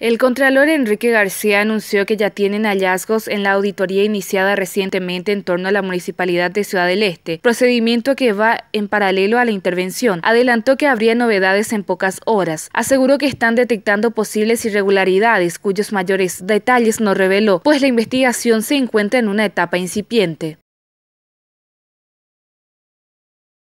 El contralor Enrique García anunció que ya tienen hallazgos en la auditoría iniciada recientemente en torno a la municipalidad de Ciudad del Este, procedimiento que va en paralelo a la intervención. Adelantó que habría novedades en pocas horas. Aseguró que están detectando posibles irregularidades cuyos mayores detalles no reveló, pues la investigación se encuentra en una etapa incipiente.